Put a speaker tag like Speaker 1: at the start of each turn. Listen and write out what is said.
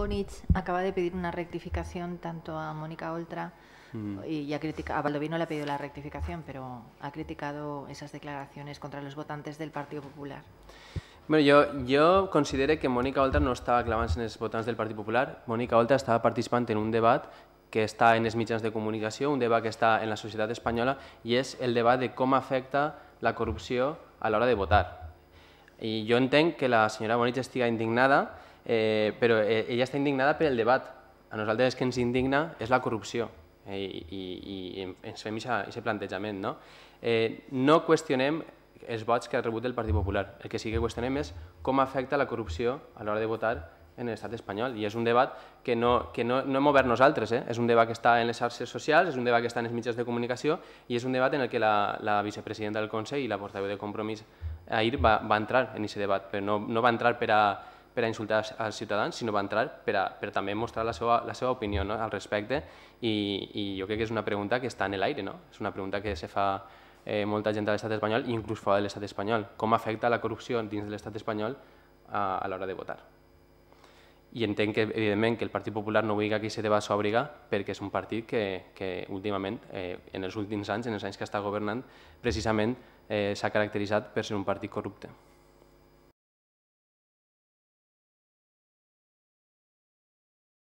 Speaker 1: Bonich acaba de pedir una rectificación tanto a Mónica Oltra mm. y a, critica, a le ha pedido la rectificación, pero ha criticado esas declaraciones contra los votantes del Partido Popular.
Speaker 2: Bueno, yo, yo consideré que Mónica Oltra no estaba clavándose en los votantes del Partido Popular. Mónica Oltra estaba participante en un debate que está en els de comunicación, un debate que está en la sociedad española y es el debate de cómo afecta la corrupción a la hora de votar. y yo entiendo que la señora Bonich esté indignada eh, però eh, ella està indignada per el debat. A nosaltres que ens indigna és la corrupció eh, i, i, i ens fem aquest plantejament. No? Eh, no qüestionem els vots que ha rebut el Partit Popular. El que sí que qüestionem és com afecta la corrupció a l'hora de votar en l'estat espanyol. I és un debat que no, que no, no hem obert nosaltres, eh? és un debat que està en les xarxes socials, és un debat que està en els mitjans de comunicació i és un debat en el que la, la vicepresidenta del Consell i la portaveu de Compromís ahir va, va entrar en aquest debat, però no, no va entrar per a, per a insultar als ciutadans, sinó va entrar per, a, per també mostrar la seva, la seva opinió no? al respecte i, i jo crec que és una pregunta que està en l'aire, no? és una pregunta que se fa eh, molta gent de l'estat espanyol i inclús fora de l'estat espanyol. Com afecta la corrupció dins de l'estat espanyol a, a l'hora de votar? I entenc que, evidentment, que el Partit Popular no vulgui que se deba s'obriga perquè és un partit que, que últimament, eh, en els últims anys, en els anys que està governant, precisament eh, s'ha caracteritzat per ser un partit corrupte.